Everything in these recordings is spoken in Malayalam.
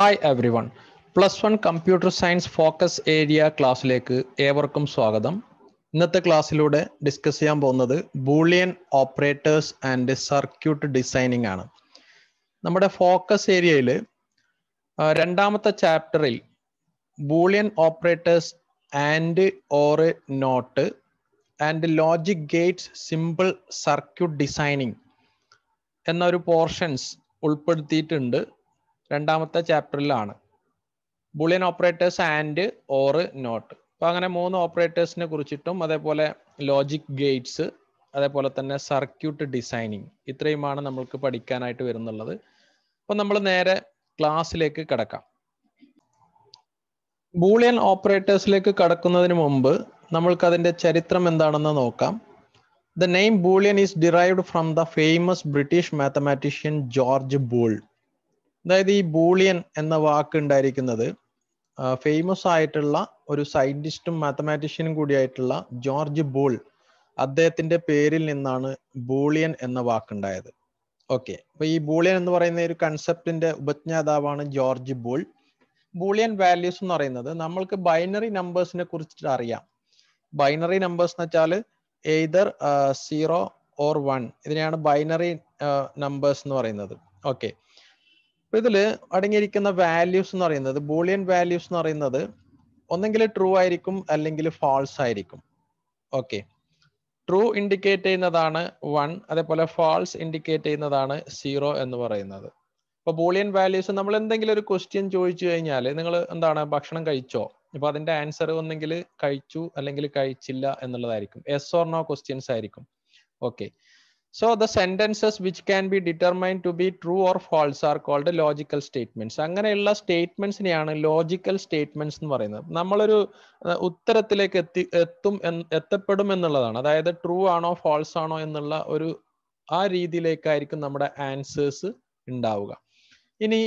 Hi everyone plus one computer science focus area ക്ലാസ്സിലേക്ക് ഏവർക്കും സ്വാഗതം ഇന്നത്തെ ക്ലാസ്സിലൂടെ ഡിസ്കസ് ചെയ്യാൻ പോകുന്നത് Boolean operators and circuit designing ആണ് നമ്മുടെ ഫോക്കസ് ഏരിയയിൽ രണ്ടാമത്തെ ചാപ്റ്ററിൽ Boolean operators and or not and logic gates simple circuit designing എന്നൊരു പോർഷൻസ് ഉൾപ്പെടുത്തിയിട്ടുണ്ട് രണ്ടാമത്തെ ചാപ്റ്ററിലാണ് Boolean operators and or not അപ്പോൾ അങ്ങനെ മൂന്ന് ഓപ്പറേറ്റേഴ്സിനെ കുറിച്ചിട്ടും അതേപോലെ ലോജിക് ഗേറ്റ്സ് അതേപോലെ തന്നെ സർക്യൂട്ട് ഡിസൈനിങ് ഇത്രയുമാണ് നമ്മൾക്ക് പഠിക്കാനായിട്ട് വരുന്നുള്ളത് അപ്പോൾ നമ്മൾ നേരെ ക്ലാസ്സിലേക്ക് കടക്കാം ബൂളിയൻ ഓപ്പറേറ്റേഴ്സിലേക്ക് കടക്കുന്നതിന് മുമ്പ് നമ്മൾക്ക് അതിൻ്റെ ചരിത്രം എന്താണെന്ന് നോക്കാം the name Boolean is derived from the famous British mathematician George Boole അതായത് ഈ ബൂളിയൻ എന്ന വാക്ക് ഉണ്ടായിരിക്കുന്നത് ഫേമസ് ആയിട്ടുള്ള ഒരു സയന്റിസ്റ്റും മാത്തമാറ്റീഷ്യനും കൂടിയായിട്ടുള്ള ജോർജ് ബൂൾ അദ്ദേഹത്തിന്റെ പേരിൽ നിന്നാണ് ബൂളിയൻ എന്ന വാക്കുണ്ടായത് ഓക്കെ അപ്പൊ ഈ ബൂളിയൻ എന്ന് പറയുന്ന ഒരു കൺസെപ്റ്റിന്റെ ഉപജ്ഞാതാവാണ് ജോർജ് ബൂൾ ബൂളിയൻ വാല്യൂസ് എന്ന് പറയുന്നത് നമ്മൾക്ക് ബൈനറി നമ്പേഴ്സിനെ കുറിച്ചിട്ട് അറിയാം ബൈനറി നമ്പേഴ്സ് എന്ന് വെച്ചാൽ എയ്തർ സീറോ ഓർ വൺ ഇതിനെയാണ് ബൈനറി നമ്പേഴ്സ് എന്ന് പറയുന്നത് ഓക്കെ അപ്പൊ ഇതില് അടങ്ങിയിരിക്കുന്ന വാല്യൂസ് എന്ന് പറയുന്നത് ബൂളിയൻ വാല്യൂസ് എന്ന് പറയുന്നത് ഒന്നെങ്കിൽ ട്രൂ ആയിരിക്കും അല്ലെങ്കിൽ ഫാൾസ് ആയിരിക്കും ഓക്കെ ട്രൂ ഇൻഡിക്കേറ്റ് ചെയ്യുന്നതാണ് വൺ അതേപോലെ ഫാൾസ് ഇൻഡിക്കേറ്റ് ചെയ്യുന്നതാണ് സീറോ എന്ന് പറയുന്നത് ഇപ്പൊ ബൂളിയൻ വാല്യൂസ് നമ്മൾ എന്തെങ്കിലും ഒരു ക്വസ്റ്റ്യൻ ചോദിച്ചു കഴിഞ്ഞാൽ നിങ്ങൾ എന്താണ് ഭക്ഷണം കഴിച്ചോ ഇപ്പൊ അതിന്റെ ആൻസർ ഒന്നെങ്കിൽ കഴിച്ചു അല്ലെങ്കിൽ കഴിച്ചില്ല എന്നുള്ളതായിരിക്കും എസ് ഓർ നോ ക്വസ്റ്റ്യൻസ് ആയിരിക്കും okay so the sentences which can be determined to be true or false are called logical statements. അങ്ങനെയുള്ള സ്റ്റേറ്റ്മെന്റ്സിനെയാണ് ലോജിക്കൽ സ്റ്റേറ്റ്മെന്റ്സ് എന്ന് പറയുന്നത് നമ്മളൊരു ഉത്തരത്തിലേക്ക് എത്തി എത്തും എത്തപ്പെടും എന്നുള്ളതാണ് അതായത് ട്രൂ ആണോ ഫോൾസ് ആണോ എന്നുള്ള ഒരു ആ രീതിയിലേക്കായിരിക്കും നമ്മുടെ ആൻസേഴ്സ് ഉണ്ടാവുക ഇനി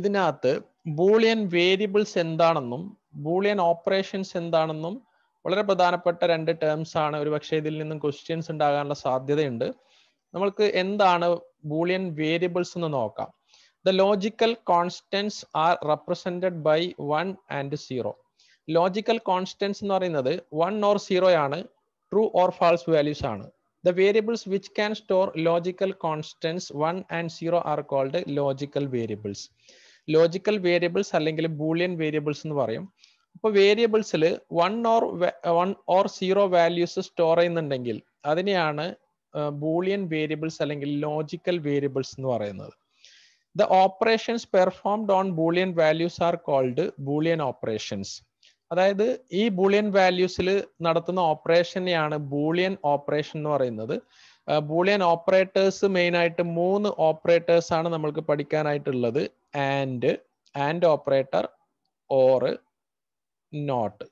ഇതിനകത്ത് ബൂളിയൻ വേരിയബിൾസ് എന്താണെന്നും ബൂളിയൻ ഓപ്പറേഷൻസ് എന്താണെന്നും വളരെ പ്രധാനപ്പെട്ട രണ്ട് ടേംസ് ആണ് ഒരുപക്ഷെ ഇതിൽ നിന്നും ക്വസ്റ്റ്യൻസ് ഉണ്ടാകാനുള്ള സാധ്യതയുണ്ട് നമ്മൾക്ക് എന്താണ് ബൂളിയൻ വേരിയബിൾസ് എന്ന് നോക്കാം the logical constants are represented by one and zero logical constants എന്ന് പറയുന്നത് വൺ ഓർ സീറോ ആണ് ട്രൂ ഓർ ഫാൾസ് വാല്യൂസ് ആണ് the variables which can store logical constants one and zero are called logical variables logical variables അല്ലെങ്കിൽ ബൂളിയൻ വേരിയബിൾസ് എന്ന് പറയും അപ്പോൾ വേരിയബിൾസിൽ one or one or zero values store ചെയ്യുന്നുണ്ടെങ്കിൽ അതിനെയാണ് ബൂളിയൻ വേരിയബിൾസ് അല്ലെങ്കിൽ ലോജിക്കൽ വേരിയബിൾസ് എന്ന് പറയുന്നത് the operations performed on Boolean values are called Boolean operations അതായത് ഈ ബൂളിയൻ വാല്യൂസിൽ നടത്തുന്ന ഓപ്പറേഷനെയാണ് ബൂളിയൻ ഓപ്പറേഷൻ എന്ന് പറയുന്നത് ബൂളിയൻ ഓപ്പറേറ്റേഴ്സ് മെയിൻ ആയിട്ട് മൂന്ന് ഓപ്പറേറ്റേഴ്സ് ആണ് നമ്മൾക്ക് പഠിക്കാനായിട്ടുള്ളത് and and operator or not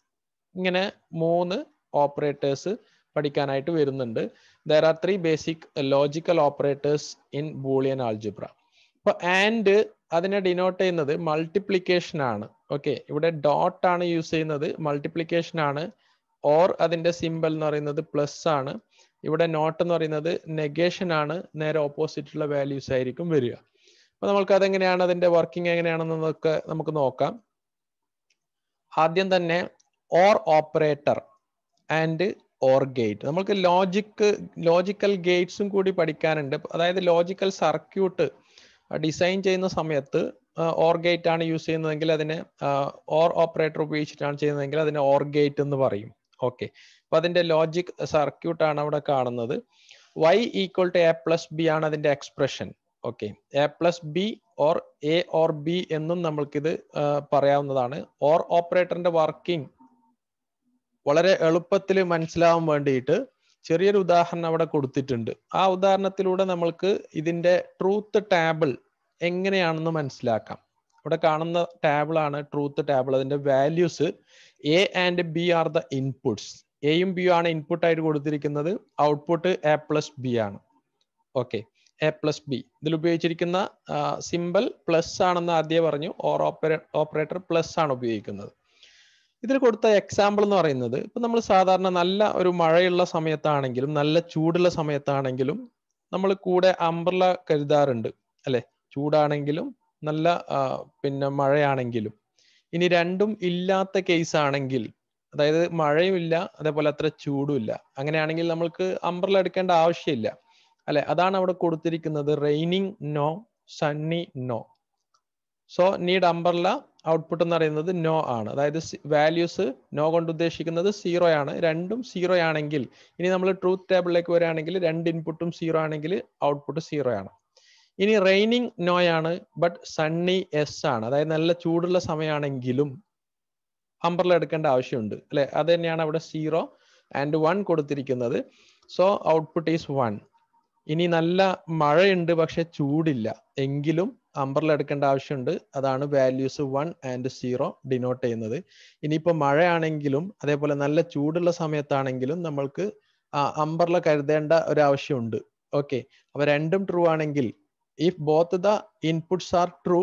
ഇങ്ങനെ മൂന്ന് ഓപ്പറേറ്റേഴ്സ് പഠിക്കാനായിട്ട് വരുന്നുണ്ട് there are three basic uh, logical operators in Boolean algebra. അപ്പോൾ ആൻഡ് അതിനെ ഡിനോട്ട് ചെയ്യുന്നത് മൾട്ടിപ്ലിക്കേഷൻ ആണ് ഓക്കെ ഇവിടെ ഡോട്ട് ആണ് യൂസ് ചെയ്യുന്നത് മൾട്ടിപ്ലിക്കേഷൻ ആണ് ഓർ അതിന്റെ സിമ്പൽ എന്ന് പറയുന്നത് പ്ലസ് ആണ് ഇവിടെ നോട്ട് എന്ന് പറയുന്നത് നെഗേഷൻ ആണ് നേരെ ഓപ്പോസിറ്റുള്ള വാല്യൂസ് ആയിരിക്കും വരിക അപ്പൊ നമുക്ക് അതെങ്ങനെയാണ് അതിന്റെ വർക്കിംഗ് എങ്ങനെയാണെന്നൊക്കെ നമുക്ക് നോക്കാം ആദ്യം തന്നെ or operator and or gate നമ്മൾക്ക് ലോജിക്ക് ലോജിക്കൽ ഗേറ്റ്സും കൂടി പഠിക്കാനുണ്ട് അതായത് ലോജിക്കൽ സർക്യൂട്ട് ഡിസൈൻ ചെയ്യുന്ന സമയത്ത് ഓർ ഗേറ്റ് ആണ് യൂസ് ചെയ്യുന്നതെങ്കിൽ അതിനെ ഓർ ഓപ്പറേറ്റർ ഉപയോഗിച്ചിട്ടാണ് ചെയ്യുന്നതെങ്കിൽ അതിനെ ഓർ ഗേറ്റ് എന്ന് പറയും ഓക്കെ അപ്പൊ അതിന്റെ ലോജിക് സർക്യൂട്ട് ആണ് അവിടെ കാണുന്നത് y equal to A plus B ആണ് അതിന്റെ expression okay A plus B or A or B എന്നും നമ്മൾക്കിത് പറയാവുന്നതാണ് ഓർ ഓപ്പറേറ്ററിന്റെ വർക്കിംഗ് വളരെ എളുപ്പത്തിൽ മനസ്സിലാവാൻ വേണ്ടിയിട്ട് ചെറിയൊരു ഉദാഹരണം അവിടെ കൊടുത്തിട്ടുണ്ട് ആ ഉദാഹരണത്തിലൂടെ നമ്മൾക്ക് ഇതിൻ്റെ ട്രൂത്ത് ടേബിൾ എങ്ങനെയാണെന്ന് മനസ്സിലാക്കാം ഇവിടെ കാണുന്ന ആണ് ട്രൂത്ത് ടേബിൾ അതിൻ്റെ values A and B are the inputs എയും ബിയും ആണ് ഇൻപുട്ട് ആയിട്ട് കൊടുത്തിരിക്കുന്നത് ഔട്ട്പുട്ട് എ പ്ലസ് ബി ആണ് ഓക്കെ എ പ്ലസ് ബി ഇതിൽ ഉപയോഗിച്ചിരിക്കുന്ന സിമ്പിൾ പ്ലസ് ആണെന്ന് ആദ്യം പറഞ്ഞു ഓർ ഓപ്പറേറ്റർ പ്ലസ് ആണ് ഉപയോഗിക്കുന്നത് ഇതിൽ കൊടുത്ത എക്സാമ്പിൾ എന്ന് പറയുന്നത് ഇപ്പം നമ്മൾ സാധാരണ നല്ല ഒരു മഴയുള്ള സമയത്താണെങ്കിലും നല്ല ചൂടുള്ള സമയത്താണെങ്കിലും നമ്മൾ കൂടെ അംബ്രല കരുതാറുണ്ട് അല്ലെ ചൂടാണെങ്കിലും നല്ല പിന്നെ മഴയാണെങ്കിലും ഇനി രണ്ടും ഇല്ലാത്ത കേസ് ആണെങ്കിൽ അതായത് മഴയുമില്ല അതേപോലെ അത്ര ചൂടുമില്ല അങ്ങനെയാണെങ്കിൽ നമ്മൾക്ക് അംബ്രല എടുക്കേണ്ട ആവശ്യമില്ല അല്ലെ അതാണ് അവിടെ കൊടുത്തിരിക്കുന്നത് raining no sunny no so need umbrella output എന്ന് പറയുന്നത് നോ ആണ് അതായത് വാല്യൂസ് നോ കൊണ്ട് ഉദ്ദേശിക്കുന്നത് സീറോ ആണ് രണ്ടും സീറോ ആണെങ്കിൽ ഇനി നമ്മൾ ട്രൂത്ത് ടേബിളിലേക്ക് വരികയാണെങ്കിൽ രണ്ട് ഇൻപുട്ടും സീറോ ആണെങ്കിൽ ഔട്ട്പുട്ട് സീറോ ആണ് ഇനി റെയിനിങ് നോ ആണ് ബട്ട് സണ്ണി എസ് ആണ് അതായത് നല്ല ചൂടുള്ള സമയമാണെങ്കിലും അമ്പർല എടുക്കേണ്ട ആവശ്യമുണ്ട് അല്ലെ അത് തന്നെയാണ് അവിടെ സീറോ ആൻഡ് വൺ കൊടുത്തിരിക്കുന്നത് സോ ഔട്ട്പുട്ട് ഈസ് വൺ ഇനി നല്ല മഴയുണ്ട് പക്ഷെ ചൂടില്ല എങ്കിലും അമ്പറിൽ എടുക്കേണ്ട ആവശ്യമുണ്ട് അതാണ് values one and zero denote ചെയ്യുന്നത് ഇനിയിപ്പോൾ മഴയാണെങ്കിലും അതേപോലെ നല്ല ചൂടുള്ള സമയത്താണെങ്കിലും നമ്മൾക്ക് അമ്പറിൽ കരുതേണ്ട ഒരു ആവശ്യമുണ്ട് ഓക്കെ അപ്പൊ രണ്ടും ട്രൂ ആണെങ്കിൽ if both the inputs are true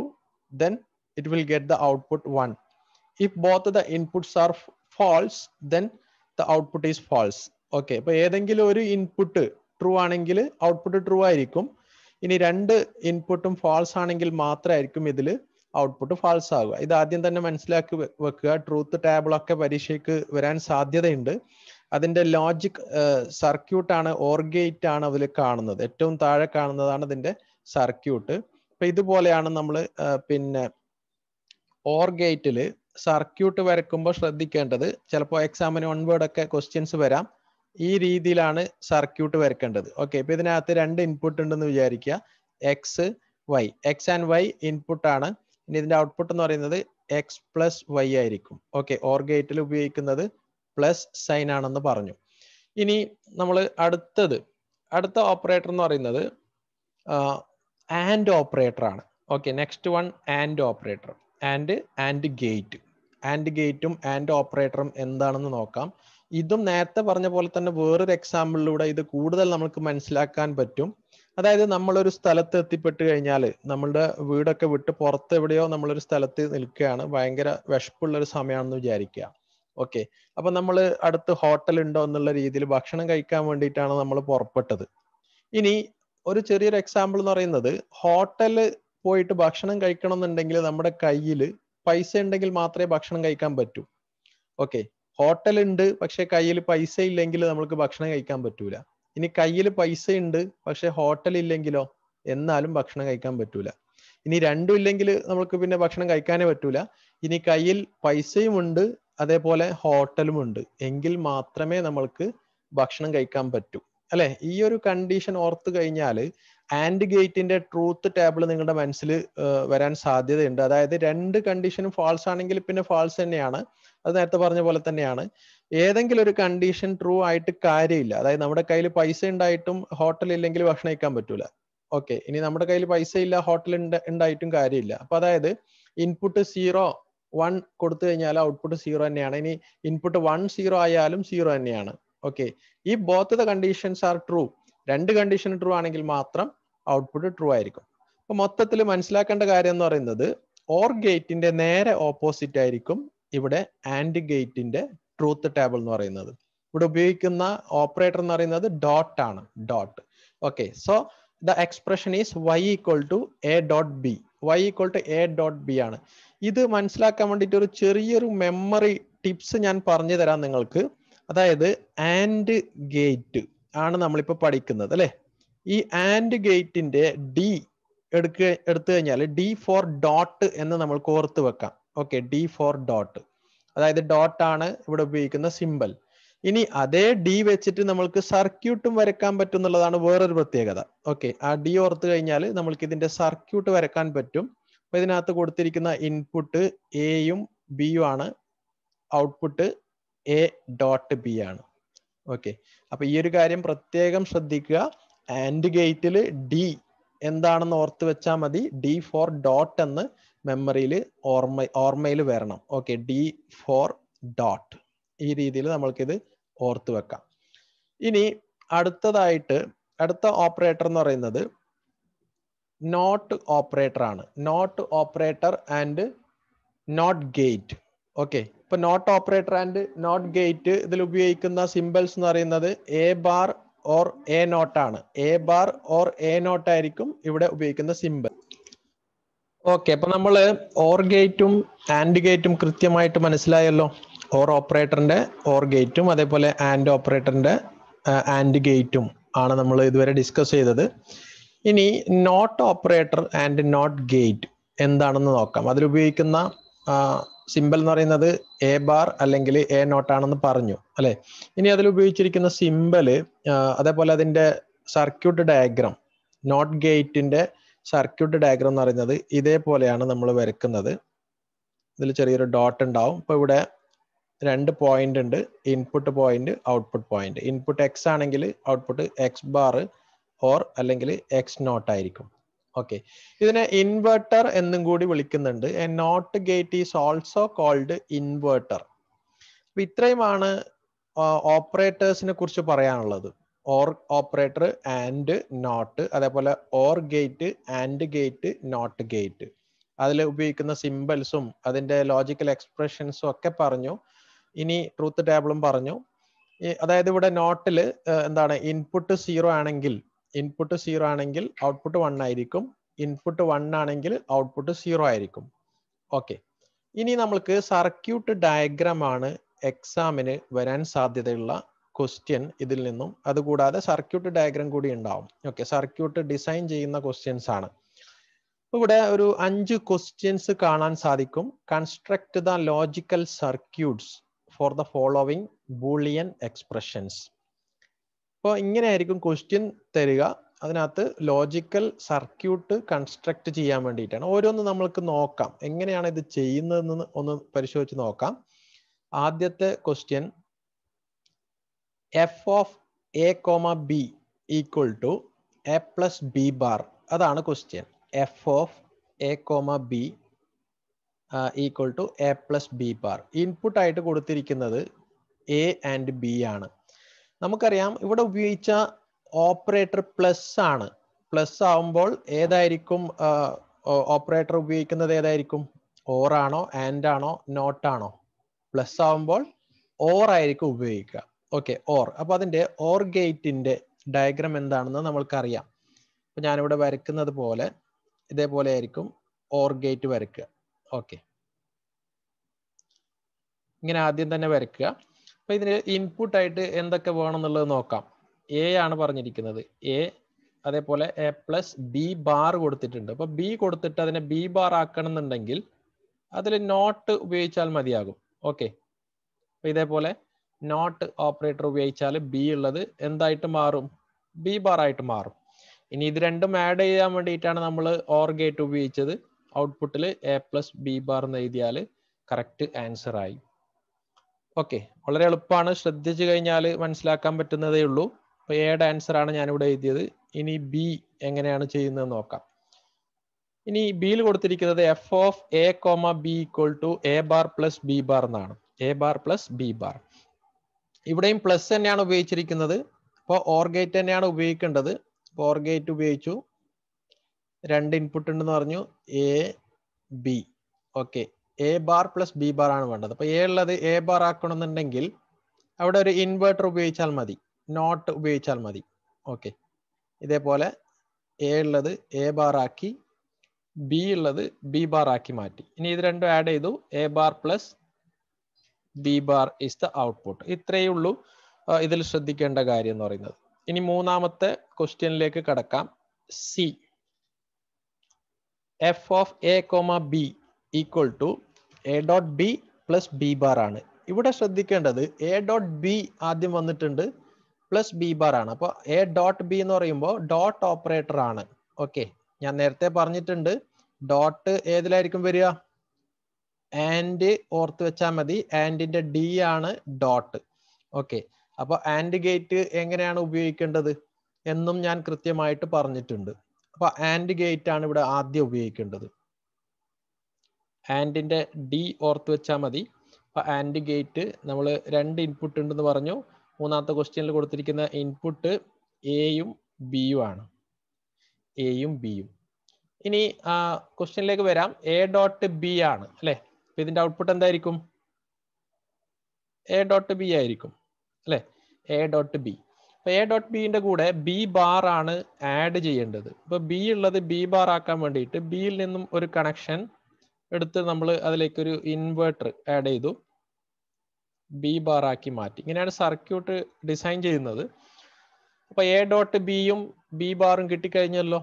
then it will get the output 1. If both the inputs are false, then the output is false. Okay അപ്പോൾ ഏതെങ്കിലും ഒരു ഇൻപുട്ട് ട്രൂ ആണെങ്കിൽ ഔട്ട്പുട്ട് ട്രൂ ആയിരിക്കും ഇനി രണ്ട് ഇൻപുട്ടും ഫാൾസ് ആണെങ്കിൽ മാത്രമായിരിക്കും ഇതിൽ ഔട്ട്പുട്ട് ഫാൾസ് ആകുക ഇത് ആദ്യം തന്നെ മനസ്സിലാക്കി വെക്കുക ട്രൂത്ത് ടാബിളൊക്കെ പരീക്ഷയ്ക്ക് വരാൻ സാധ്യതയുണ്ട് അതിന്റെ ലോജിക് സർക്യൂട്ടാണ് ഓർഗേറ്റ് ആണ് അതിൽ കാണുന്നത് ഏറ്റവും താഴെ കാണുന്നതാണ് ഇതിന്റെ സർക്യൂട്ട് അപ്പൊ ഇതുപോലെയാണ് നമ്മൾ പിന്നെ ഓർ സർക്യൂട്ട് വരയ്ക്കുമ്പോൾ ശ്രദ്ധിക്കേണ്ടത് ചിലപ്പോൾ എക്സാമിന് വൺ വേർഡ് ഒക്കെ ക്വസ്റ്റ്യൻസ് വരാം ഈ രീതിയിലാണ് സർക്യൂട്ട് വരക്കേണ്ടത് ഓക്കെ ഇപ്പൊ ഇതിനകത്ത് രണ്ട് ഇൻപുട്ട് ഉണ്ടെന്ന് വിചാരിക്കുക X Y X and Y input ആണ് ഇനി ഇതിന്റെ ഔട്ട്പുട്ട് എന്ന് പറയുന്നത് എക്സ് പ്ലസ് വൈ ആയിരിക്കും ഓക്കെ ഓർ ഗേറ്റിൽ ഉപയോഗിക്കുന്നത് പ്ലസ് സൈൻ ആണെന്ന് പറഞ്ഞു ഇനി നമ്മൾ അടുത്തത് അടുത്ത ഓപ്പറേറ്റർ എന്ന് പറയുന്നത് ആൻഡ് ഓപ്പറേറ്റർ ആണ് okay next one and operator and and gate and ഗേറ്റും ആൻഡ് ഓപ്പറേറ്ററും എന്താണെന്ന് നോക്കാം ഇതും നേരത്തെ പറഞ്ഞ പോലെ തന്നെ വേറൊരു എക്സാമ്പിളിലൂടെ ഇത് കൂടുതൽ നമുക്ക് മനസ്സിലാക്കാൻ പറ്റും അതായത് നമ്മളൊരു സ്ഥലത്ത് എത്തിപ്പെട്ട് കഴിഞ്ഞാൽ നമ്മളുടെ വീടൊക്കെ വിട്ട് പുറത്ത് എവിടെയോ നമ്മളൊരു സ്ഥലത്ത് നിൽക്കുകയാണ് ഭയങ്കര വിശപ്പുള്ള ഒരു സമയമാണെന്ന് വിചാരിക്കുക ഓക്കെ അപ്പൊ നമ്മൾ അടുത്ത് ഹോട്ടൽ ഉണ്ടോ എന്നുള്ള രീതിയിൽ ഭക്ഷണം കഴിക്കാൻ വേണ്ടിയിട്ടാണ് നമ്മൾ പുറപ്പെട്ടത് ഇനി ഒരു ചെറിയൊരു എക്സാമ്പിൾ എന്ന് പറയുന്നത് ഹോട്ടല് പോയിട്ട് ഭക്ഷണം കഴിക്കണം എന്നുണ്ടെങ്കിൽ നമ്മുടെ കയ്യിൽ പൈസ ഉണ്ടെങ്കിൽ മാത്രമേ ഭക്ഷണം കഴിക്കാൻ പറ്റൂ ഓക്കെ ഹോട്ടൽ ഉണ്ട് പക്ഷെ കയ്യിൽ പൈസ ഇല്ലെങ്കിൽ നമ്മൾക്ക് ഭക്ഷണം കഴിക്കാൻ പറ്റൂല ഇനി കയ്യിൽ പൈസ ഉണ്ട് പക്ഷെ ഹോട്ടൽ ഇല്ലെങ്കിലോ എന്നാലും ഭക്ഷണം കഴിക്കാൻ പറ്റൂല ഇനി രണ്ടും ഇല്ലെങ്കിൽ നമ്മൾക്ക് പിന്നെ ഭക്ഷണം കഴിക്കാനേ പറ്റൂല ഇനി കയ്യിൽ പൈസയും ഉണ്ട് അതേപോലെ ഹോട്ടലും ഉണ്ട് എങ്കിൽ മാത്രമേ നമ്മൾക്ക് ഭക്ഷണം കഴിക്കാൻ പറ്റൂ അല്ലെ ഈ ഒരു കണ്ടീഷൻ ഓർത്തു കഴിഞ്ഞാൽ ആൻഡ് ഗേറ്റിന്റെ ട്രൂത്ത് ടേബിൾ നിങ്ങളുടെ മനസ്സിൽ വരാൻ സാധ്യതയുണ്ട് അതായത് രണ്ട് കണ്ടീഷനും ഫാൾസ് ആണെങ്കിൽ പിന്നെ ഫാൾസ് തന്നെയാണ് അത് നേരത്തെ പറഞ്ഞ പോലെ തന്നെയാണ് ഏതെങ്കിലും ഒരു കണ്ടീഷൻ ട്രൂ ആയിട്ട് കാര്യമില്ല അതായത് നമ്മുടെ കയ്യിൽ പൈസ ഉണ്ടായിട്ടും ഹോട്ടൽ ഇല്ലെങ്കിൽ ഭക്ഷണം കഴിക്കാൻ പറ്റൂല ഓക്കെ ഇനി നമ്മുടെ കയ്യിൽ പൈസ ഇല്ല ഹോട്ടൽ ഉണ്ടായിട്ടും കാര്യമില്ല അപ്പൊ അതായത് ഇൻപുട്ട് സീറോ വൺ കൊടുത്തു കഴിഞ്ഞാൽ ഔട്ട്പുട്ട് സീറോ തന്നെയാണ് ഇനി ഇൻപുട്ട് വൺ സീറോ ആയാലും സീറോ തന്നെയാണ് ഓക്കെ ഈ both the conditions are true രണ്ട് കണ്ടീഷൻ ട്രൂ ആണെങ്കിൽ മാത്രം ഔട്ട്പുട്ട് ട്രൂ ആയിരിക്കും അപ്പൊ മൊത്തത്തിൽ മനസ്സിലാക്കേണ്ട കാര്യം എന്ന് പറയുന്നത് ഓർ ഗേറ്റിന്റെ നേരെ ഓപ്പോസിറ്റ് ആയിരിക്കും ഇവിടെ ആൻഡ് ഗേറ്റിന്റെ ട്രൂത്ത് ടേബിൾ എന്ന് പറയുന്നത് ഇവിടെ ഉപയോഗിക്കുന്ന ഓപ്പറേറ്റർ എന്ന് പറയുന്നത് ഡോട്ട് ആണ് dot okay so the expression is Y equal to A dot B Y equal to A dot B ആണ് ഇത് മനസ്സിലാക്കാൻ വേണ്ടിയിട്ട് ഒരു ചെറിയൊരു മെമ്മറി ടിപ്സ് ഞാൻ പറഞ്ഞു തരാം നിങ്ങൾക്ക് അതായത് ആൻഡ് ഗേറ്റ് ആണ് നമ്മളിപ്പോൾ പഠിക്കുന്നത് അല്ലെ ഈ ആൻഡ് ഗേറ്റിന്റെ ഡി എടുക്ക എടുത്തു കഴിഞ്ഞാൽ ഡി ഫോർ ഡോട്ട് എന്ന് നമ്മൾ കോർത്ത് വെക്കാം ഓക്കെ ഡി ഫോർ ഡോട്ട് അതായത് ഡോട്ട് ആണ് ഇവിടെ ഉപയോഗിക്കുന്ന സിമ്പൽ ഇനി അതേ ഡി വെച്ചിട്ട് നമ്മൾക്ക് സർക്യൂട്ടും വരക്കാൻ പറ്റും എന്നുള്ളതാണ് വേറൊരു പ്രത്യേകത ഓക്കെ ആ ഡി ഓർത്ത് കഴിഞ്ഞാൽ നമ്മൾക്ക് ഇതിന്റെ സർക്യൂട്ട് വരക്കാൻ പറ്റും അപ്പൊ ഇതിനകത്ത് കൊടുത്തിരിക്കുന്ന ഇൻപുട്ട് എയും ബിയും ആണ് ഔട്ട്പുട്ട് എ ഡോട്ട് ബി ആണ് ഓക്കെ അപ്പൊ ഈ ഒരു കാര്യം പ്രത്യേകം ശ്രദ്ധിക്കുക ആൻഡ് ഗേറ്റിൽ ഡി എന്താണെന്ന് ഓർത്ത് വെച്ചാൽ മതി ഡി ഫോർ ഡോട്ട് എന്ന് മെമ്മറിയിൽ ഓർമ്മ ഓർമ്മയിൽ വരണം ഓക്കെ ഡി ഫോർ ഡോട്ട് ഈ രീതിയിൽ നമ്മൾക്കിത് ഓർത്ത് വെക്കാം ഇനി അടുത്തതായിട്ട് അടുത്ത ഓപ്പറേറ്റർ എന്ന് പറയുന്നത് നോട്ട് ഓപ്പറേറ്റർ ആണ് not operator and not gate okay ഇപ്പൊ not operator and not gate ഇതിൽ ഉപയോഗിക്കുന്ന സിമ്പിൾസ് എന്ന് പറയുന്നത് A bar or A not ആണ് A bar or A not ആയിരിക്കും ഇവിടെ ഉപയോഗിക്കുന്ന സിമ്പിൾ ഓക്കെ അപ്പൊ നമ്മൾ ഓർ ഗേറ്റും ആൻഡ് ഗേറ്റും കൃത്യമായിട്ട് മനസ്സിലായല്ലോ ഓർ ഓപ്പറേറ്ററിന്റെ ഓർ ഗേറ്റും അതേപോലെ ആൻഡ് ഓപ്പറേറ്ററിന്റെ ആൻഡ് ഗേറ്റും ആണ് നമ്മൾ ഇതുവരെ ഡിസ്കസ് ചെയ്തത് ഇനി not operator and not gate എന്താണെന്ന് നോക്കാം അതിൽ ഉപയോഗിക്കുന്ന സിമ്പിൾ എന്ന് പറയുന്നത് എ ബാർ അല്ലെങ്കിൽ എ നോട്ട് ആണെന്ന് പറഞ്ഞു അല്ലെ ഇനി അതിൽ ഉപയോഗിച്ചിരിക്കുന്ന സിമ്പിള് അതേപോലെ അതിൻ്റെ സർക്യൂട്ട് ഡയഗ്രാം നോട്ട് ഗേറ്റിൻ്റെ സർക്യൂട്ട് ഡയഗ്രം എന്ന് പറയുന്നത് ഇതേപോലെയാണ് നമ്മൾ വരക്കുന്നത് ഇതിൽ ചെറിയൊരു ഡോട്ട് ഉണ്ടാവും ഇപ്പോൾ ഇവിടെ രണ്ട് പോയിന്റ് ഉണ്ട് input point output point input X ആണെങ്കിൽ ഔട്ട്പുട്ട് എക്സ് ബാർ ഓർ അല്ലെങ്കിൽ എക്സ് നോട്ട് ആയിരിക്കും ഓക്കെ ഇതിനെ ഇൻവെർട്ടർ എന്നും കൂടി വിളിക്കുന്നുണ്ട് A not gate is also called inverter അപ്പൊ ഇത്രയുമാണ് ഓപ്പറേറ്റേഴ്സിനെ കുറിച്ച് പറയാനുള്ളത് ഓർ ഓപ്പറേറ്റർ ആൻഡ് നോട്ട് അതേപോലെ or gate and gate not gate അതിൽ ഉപയോഗിക്കുന്ന സിമ്പിൾസും അതിന്റെ ലോജിക്കൽ എക്സ്പ്രഷൻസും ഒക്കെ പറഞ്ഞു ഇനി ട്രൂത്ത് ടേബിളും പറഞ്ഞു അതായത് ഇവിടെ നോട്ടിൽ എന്താണ് ഇൻപുട്ട് സീറോ ആണെങ്കിൽ ഇൻപുട്ട് സീറോ ആണെങ്കിൽ ഔട്ട്പുട്ട് വൺ ആയിരിക്കും ഇൻപുട്ട് വൺ ആണെങ്കിൽ ഔട്ട്പുട്ട് സീറോ ആയിരിക്കും ഓക്കെ ഇനി നമ്മൾക്ക് സർക്യൂട്ട് ഡയഗ്രാം ആണ് എക്സാമിന് വരാൻ സാധ്യതയുള്ള ക്വസ്റ്റ്യൻ ഇതിൽ നിന്നും അതുകൂടാതെ സർക്യൂട്ട് ഡയഗ്രാം കൂടി ഉണ്ടാവും ഓക്കെ സർക്യൂട്ട് ഡിസൈൻ ചെയ്യുന്ന ക്വസ്റ്റ്യൻസ് ആണ് ഇവിടെ ഒരു അഞ്ച് ക്വസ്റ്റ്യൻസ് കാണാൻ സാധിക്കും construct the logical circuits for the following Boolean expressions അപ്പോൾ ഇങ്ങനെയായിരിക്കും ക്വസ്റ്റ്യൻ തരിക അതിനകത്ത് ലോജിക്കൽ സർക്യൂട്ട് കൺസ്ട്രക്ട് ചെയ്യാൻ വേണ്ടിയിട്ടാണ് ഓരോന്ന് നമ്മൾക്ക് നോക്കാം എങ്ങനെയാണ് ഇത് ചെയ്യുന്നതെന്ന് ഒന്ന് പരിശോധിച്ച് നോക്കാം ആദ്യത്തെ question F of A comma B equal to A plus B bar അതാണ് question F of A comma B equal to A plus B bar ഇൻപുട്ടായിട്ട് കൊടുത്തിരിക്കുന്നത് എ ആൻഡ് ബി ആണ് നമുക്കറിയാം ഇവിടെ ഉപയോഗിച്ച ഓപ്പറേറ്റർ പ്ലസ് ആണ് പ്ലസ് ആവുമ്പോൾ ഏതായിരിക്കും ഓപ്പറേറ്റർ ഉപയോഗിക്കുന്നത് ഏതായിരിക്കും ഓർ ആണോ ആൻഡ് ആണോ നോട്ട് ആണോ പ്ലസ് ആവുമ്പോൾ ഓർ ആയിരിക്കും ഉപയോഗിക്കുക ഓക്കെ ഓർ അപ്പോൾ അതിന്റെ ഓർ ഗേറ്റിന്റെ ഡയഗ്രാം എന്താണെന്ന് നമ്മൾക്കറിയാം അപ്പൊ ഞാനിവിടെ വരയ്ക്കുന്നത് പോലെ ഇതേപോലെ ആയിരിക്കും ഓർ ഗേറ്റ് വരയ്ക്കുക ഓക്കെ ഇങ്ങനെ ആദ്യം തന്നെ വരയ്ക്കുക അപ്പൊ ഇതിന് ആയിട്ട് എന്തൊക്കെ വേണം എന്നുള്ളത് നോക്കാം എ ആണ് പറഞ്ഞിരിക്കുന്നത് എ അതേപോലെ എ പ്ലസ് ബി ബാർ കൊടുത്തിട്ടുണ്ട് അപ്പൊ ബി കൊടുത്തിട്ട് അതിനെ ബി ബാർ ആക്കണം എന്നുണ്ടെങ്കിൽ അതിൽ നോട്ട് ഉപയോഗിച്ചാൽ മതിയാകും ഓക്കെ അപ്പൊ ഇതേപോലെ നോട്ട് ഓപ്പറേറ്റർ ഉപയോഗിച്ചാൽ ബി ഉള്ളത് എന്തായിട്ട് മാറും ബി ബാർ ആയിട്ട് മാറും ഇനി ഇത് രണ്ടും ആഡ് ചെയ്യാൻ വേണ്ടിയിട്ടാണ് നമ്മൾ ഓർ ഗേറ്റ് ഉപയോഗിച്ചത് ഔട്ട്പുട്ടിൽ എ പ്ലസ് ബി ബാർ എന്ന് എഴുതിയാൽ കറക്റ്റ് ആൻസർ ആയി ഓക്കെ വളരെ എളുപ്പമാണ് ശ്രദ്ധിച്ചു കഴിഞ്ഞാൽ മനസ്സിലാക്കാൻ പറ്റുന്നതേ ഉള്ളൂ അപ്പൊ എയുടെ ആൻസർ ആണ് ഞാനിവിടെ എഴുതിയത് ഇനി ബി എങ്ങനെയാണ് ചെയ്യുന്നത് നോക്കാം ഇനി ബിയിൽ കൊടുത്തിരിക്കുന്നത് F of A comma B equal to A bar plus B bar എന്നാണ് A bar plus B bar ഇവിടെയും പ്ലസ് തന്നെയാണ് ഉപയോഗിച്ചിരിക്കുന്നത് അപ്പോൾ ഓർ ഗേറ്റ് തന്നെയാണ് ഉപയോഗിക്കേണ്ടത് അപ്പോൾ ഓർ ഗേറ്റ് ഉപയോഗിച്ചു രണ്ട് ഇൻപുട്ട് ഉണ്ടെന്ന് പറഞ്ഞു A B okay A bar plus B bar ആണ് വേണ്ടത് അപ്പോൾ എ ഉള്ളത് എ ബാർ ആക്കണമെന്നുണ്ടെങ്കിൽ അവിടെ ഒരു ഇൻവേർട്ടർ ഉപയോഗിച്ചാൽ മതി നോട്ട് ഉപയോഗിച്ചാൽ മതി ഓക്കെ ഇതേപോലെ എ ഉള്ളത് എ ബാർ ആക്കി ബി ഉള്ളത് ബി ബാർ ആക്കി മാറ്റി ഇനി ഇത് രണ്ടും ആഡ് ചെയ്തു A bar plus B bar is the output ഇത്രയേ ഉള്ളൂ ഇതിൽ ശ്രദ്ധിക്കേണ്ട കാര്യം എന്ന് പറയുന്നത് ഇനി മൂന്നാമത്തെ ക്വസ്റ്റ്യനിലേക്ക് കടക്കാം C F of A comma B equal to A dot B plus B bar ആണ് ഇവിടെ ശ്രദ്ധിക്കേണ്ടത് എ ഡോട്ട് ബി ആദ്യം വന്നിട്ടുണ്ട് പ്ലസ് ബി ബാർ ആണ് അപ്പോൾ എ ഡോട്ട് ബി എന്ന് പറയുമ്പോൾ ഡോട്ട് ഓപ്പറേറ്റർ ആണ് ഓക്കെ ഞാൻ നേരത്തെ പറഞ്ഞിട്ടുണ്ട് ഡോട്ട് ഏതിലായിരിക്കും വരിക ആൻഡ് ഓർത്ത് വെച്ചാൽ മതി ആൻഡിന്റെ ഡി ആണ് ഡോട്ട് ഓക്കെ അപ്പോൾ ആൻഡ് ഗേറ്റ് എങ്ങനെയാണ് ഉപയോഗിക്കേണ്ടത് എന്നും ഞാൻ കൃത്യമായിട്ട് പറഞ്ഞിട്ടുണ്ട് അപ്പോൾ ആൻഡ് ഗേറ്റ് ആണ് ഇവിടെ ആദ്യം ഉപയോഗിക്കേണ്ടത് ആൻഡിൻ്റെ ഡി ഓർത്ത് വെച്ചാൽ മതി അപ്പോൾ ആൻഡ് ഗേറ്റ് നമ്മൾ രണ്ട് ഇൻപുട്ട് ഉണ്ടെന്ന് പറഞ്ഞു മൂന്നാമത്തെ ക്വസ്റ്റ്യനിൽ കൊടുത്തിരിക്കുന്ന ഇൻപുട്ട് എയും ബിയും ആണ് എയും ബിയും ഇനി ക്വസ്റ്റ്യനിലേക്ക് വരാം എ ഡോട്ട് ബി ആണ് അല്ലേ അപ്പം ഇതിൻ്റെ ഔട്ട്പുട്ട് എന്തായിരിക്കും എ ഡോട്ട് ബി ആയിരിക്കും അല്ലേ എ ഡോട്ട് ബി അപ്പം എ ഡോട്ട് ബിൻ്റെ കൂടെ ബി ബാർ ആണ് ആഡ് ചെയ്യേണ്ടത് അപ്പോൾ ബി ഉള്ളത് ബി ബാർ ആക്കാൻ വേണ്ടിയിട്ട് ബിയിൽ നിന്നും ഒരു കണക്ഷൻ എടുത്ത് നമ്മൾ അതിലേക്ക് ഒരു ഇൻവേർട്ടർ ആഡ് ചെയ്തു ബി ബാർ ആക്കി മാറ്റി ഇങ്ങനെയാണ് സർക്യൂട്ട് ഡിസൈൻ ചെയ്യുന്നത് അപ്പോൾ എ ഡോട്ട് ബിയും ബി ബാറും കിട്ടിക്കഴിഞ്ഞല്ലോ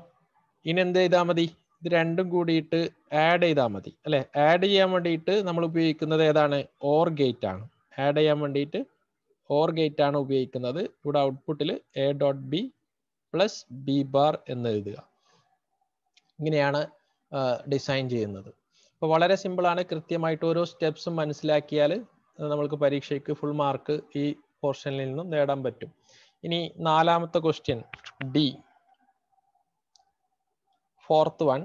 ഇനി എന്ത് ചെയ്താൽ മതി ഇത് രണ്ടും കൂടിയിട്ട് ആഡ് ചെയ്താൽ മതി അല്ലെ ആഡ് ചെയ്യാൻ വേണ്ടിയിട്ട് നമ്മൾ ഉപയോഗിക്കുന്നത് ഏതാണ് ഓർ ഗേറ്റ് ആണ് ആഡ് ചെയ്യാൻ വേണ്ടിയിട്ട് ഓർ ഗേറ്റ് ആണ് ഉപയോഗിക്കുന്നത് ഇവിടെ ഔട്ട്പുട്ടിൽ A dot B plus B bar എന്ന് എഴുതുക ഇങ്ങനെയാണ് ഡിസൈൻ ചെയ്യുന്നത് അപ്പൊ വളരെ സിമ്പിളാണ് കൃത്യമായിട്ട് ഓരോ സ്റ്റെപ്സും മനസ്സിലാക്കിയാൽ നമ്മൾക്ക് പരീക്ഷയ്ക്ക് ഫുൾ മാർക്ക് ഈ പോർഷനിൽ നിന്നും നേടാൻ പറ്റും ഇനി നാലാമത്തെ ക്വസ്റ്റ്യൻ ഡി ഫോർത്ത് വൺ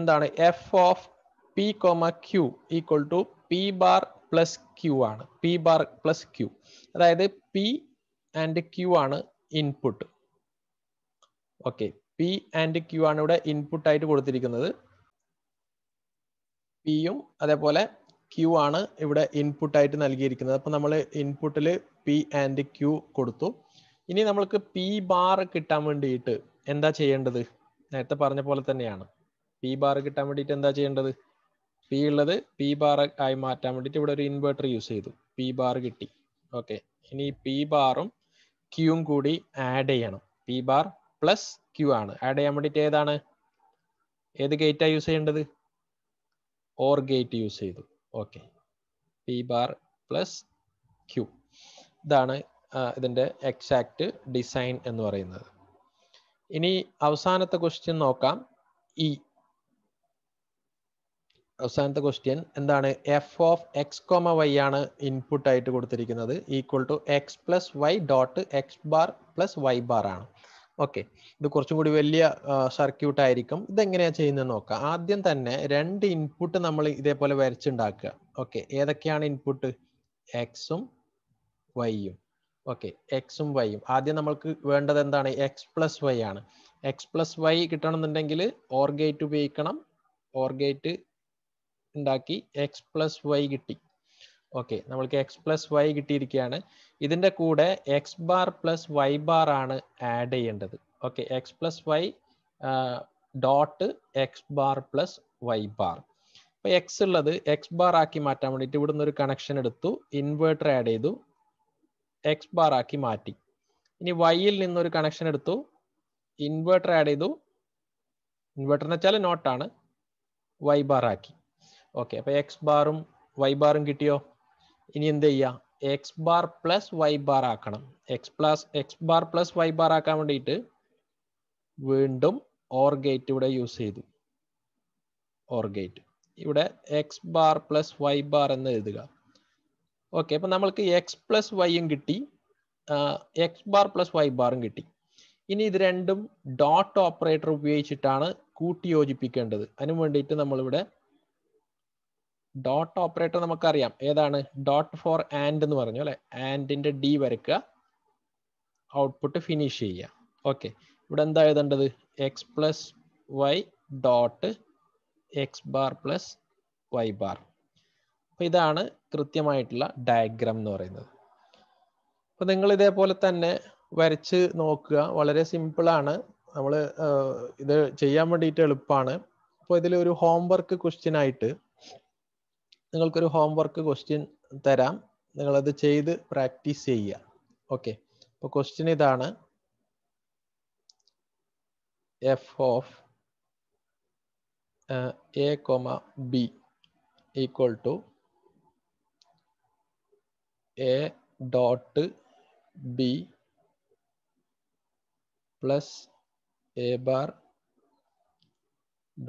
എന്താണ് F of P comma Q equal to P bar plus Q ആണ് പി ബാർ പ്ലസ് ക്യൂ അതായത് പി ആൻഡ് ക്യൂ ആണ് input okay P and Q ആണ് ഇവിടെ ഇൻപുട്ട് ആയിട്ട് കൊടുത്തിരിക്കുന്നത് പിയും അതേപോലെ ക്യു ആണ് ഇവിടെ ഇൻപുട്ടായിട്ട് നൽകിയിരിക്കുന്നത് അപ്പോൾ നമ്മൾ ഇൻപുട്ടിൽ പി ആൻഡ് ക്യു കൊടുത്തു ഇനി നമ്മൾക്ക് പി ബാർ കിട്ടാൻ വേണ്ടിയിട്ട് എന്താ ചെയ്യേണ്ടത് നേരത്തെ പറഞ്ഞ പോലെ തന്നെയാണ് പി ബാർ കിട്ടാൻ വേണ്ടിയിട്ട് എന്താ ചെയ്യേണ്ടത് പി ഉള്ളത് പി ബാർ ആയി മാറ്റാൻ വേണ്ടിയിട്ട് ഇവിടെ ഒരു ഇൻവേർട്ടർ യൂസ് ചെയ്തു പി ബാർ കിട്ടി ഓക്കെ ഇനി പി ബാറും ക്യൂവും കൂടി ആഡ് ചെയ്യണം പി ബാർ പ്ലസ് ക്യൂ ആണ് ആഡ് ചെയ്യാൻ വേണ്ടിയിട്ട് ഏതാണ് ഏത് ഗേറ്റാണ് യൂസ് ചെയ്യേണ്ടത് ഓർ ഗേറ്റ് യൂസ് ചെയ്തു okay P bar plus Q ഇതാണ് ഇതിൻ്റെ എക്സാക്റ്റ് ഡിസൈൻ എന്ന് പറയുന്നത് ഇനി അവസാനത്തെ ക്വസ്റ്റ്യൻ നോക്കാം ഇ e. അവസാനത്തെ ക്വസ്റ്റ്യൻ എന്താണ് F of X comma Y ആണ് ഇൻപുട്ട് ആയിട്ട് കൊടുത്തിരിക്കുന്നത് equal to X plus Y dot X bar plus Y bar ആണ് ഓക്കെ ഇത് കുറച്ചും കൂടി വലിയ സർക്യൂട്ട് ആയിരിക്കും ഇതെങ്ങനെയാ ചെയ്യുന്നത് നോക്കാം ആദ്യം തന്നെ രണ്ട് ഇൻപുട്ട് നമ്മൾ ഇതേപോലെ വരച്ചുണ്ടാക്കുക ഓക്കെ ഏതൊക്കെയാണ് ഇൻപുട്ട് എക്സും വൈയും ഓക്കെ എക്സും വൈയും ആദ്യം നമ്മൾക്ക് വേണ്ടത് എന്താണ് എക്സ് പ്ലസ് വൈ ആണ് എക്സ് പ്ലസ് വൈ കിട്ടണമെന്നുണ്ടെങ്കിൽ ഓർഗേറ്റ് ഉപയോഗിക്കണം ഓർഗേറ്റ് ഉണ്ടാക്കി എക്സ് പ്ലസ് വൈ കിട്ടി ഓക്കെ നമ്മൾക്ക് എക്സ് പ്ലസ് വൈ കിട്ടിയിരിക്കുകയാണ് ഇതിൻ്റെ കൂടെ X bar plus Y bar ആണ് ആഡ് ചെയ്യേണ്ടത് okay X plus Y dot X bar plus Y bar അപ്പോൾ എക്സ് ഉള്ളത് എക്സ് ബാർ ആക്കി മാറ്റാൻ വേണ്ടിയിട്ട് ഇവിടെ നിന്ന് ഒരു കണക്ഷൻ എടുത്തു ഇൻവേർട്ടർ ആഡ് ചെയ്തു എക്സ് ബാർ ആക്കി മാറ്റി ഇനി വൈയിൽ നിന്നൊരു കണക്ഷൻ എടുത്തു ഇൻവേർട്ടർ ആഡ് ചെയ്തു ഇൻവേർട്ടർ എന്ന് വെച്ചാൽ നോട്ടാണ് വൈ ബാർ ആക്കി ഓക്കെ അപ്പോൾ എക്സ് ബാറും വൈ ബാറും കിട്ടിയോ ഇനി എന്ത് ചെയ്യുക X bar plus Y bar ആക്കണം X plus X bar plus Y bar ആക്കാൻ വേണ്ടിയിട്ട് വീണ്ടും ഓർ ഗേറ്റ് ഇവിടെ യൂസ് ചെയ്തു ഓർ ഗേറ്റ് ഇവിടെ X bar plus Y bar എന്ന് എഴുതുക ഓക്കെ അപ്പം നമ്മൾക്ക് എക്സ് പ്ലസ് വൈയും കിട്ടി എക്സ് ബാർ പ്ലസ് വൈ ബാറും കിട്ടി ഇനി ഇത് രണ്ടും ഡോട്ട് ഓപ്പറേറ്റർ ഉപയോഗിച്ചിട്ടാണ് കൂട്ടി യോജിപ്പിക്കേണ്ടത് അതിനു വേണ്ടിയിട്ട് നമ്മളിവിടെ ഡോട്ട് ഓപ്പറേറ്റർ നമുക്കറിയാം ഏതാണ് ഡോട്ട് ഫോർ ആൻഡ് എന്ന് പറഞ്ഞു അല്ലെ ആൻഡിന്റെ ഡി വരക്കുക ഔട്ട്പുട്ട് ഫിനിഷ് ചെയ്യുക ഓക്കെ ഇവിടെ എന്താ എഴുതേണ്ടത് X plus Y dot X bar plus Y bar അപ്പൊ ഇതാണ് കൃത്യമായിട്ടുള്ള ഡയഗ്രാം എന്ന് പറയുന്നത് അപ്പൊ നിങ്ങൾ ഇതേപോലെ തന്നെ വരച്ച് നോക്കുക വളരെ സിമ്പിളാണ് നമ്മൾ ഇത് ചെയ്യാൻ വേണ്ടിയിട്ട് എളുപ്പമാണ് അപ്പോൾ ഇതിൽ ഒരു ഹോംവർക്ക് ക്വസ്റ്റ്യൻ ആയിട്ട് നിങ്ങൾക്കൊരു ഹോംവർക്ക് ക്വസ്റ്റ്യൻ തരാം നിങ്ങളത് ചെയ്ത് പ്രാക്ടീസ് ചെയ്യുക ഓക്കെ അപ്പോൾ ക്വസ്റ്റ്യൻ ഇതാണ് F of A comma B equal to A dot B plus A bar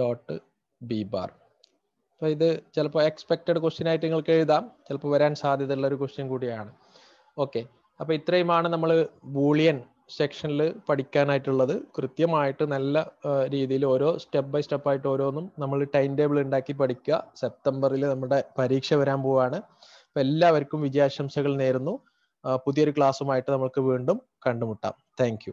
dot B bar അപ്പോൾ ഇത് ചിലപ്പോൾ എക്സ്പെക്റ്റഡ് ക്വസ്റ്റ്യൻ ആയിട്ട് നിങ്ങൾക്ക് എഴുതാം ചിലപ്പോൾ വരാൻ സാധ്യതയുള്ള ഒരു ക്വസ്റ്റ്യൻ കൂടിയാണ് ഓക്കെ അപ്പോൾ ഇത്രയുമാണ് നമ്മൾ ബൂളിയൻ സെക്ഷനിൽ പഠിക്കാനായിട്ടുള്ളത് കൃത്യമായിട്ട് നല്ല രീതിയിൽ ഓരോ സ്റ്റെപ്പ് ബൈ സ്റ്റെപ്പ് ആയിട്ട് ഓരോന്നും നമ്മൾ ടൈം ടേബിൾ ഉണ്ടാക്കി പഠിക്കുക സെപ്റ്റംബറിൽ നമ്മുടെ പരീക്ഷ വരാൻ പോവാണ് അപ്പൊ എല്ലാവർക്കും വിജയാശംസകൾ നേരുന്നു പുതിയൊരു ക്ലാസ്സുമായിട്ട് നമുക്ക് വീണ്ടും കണ്ടുമുട്ടാം താങ്ക്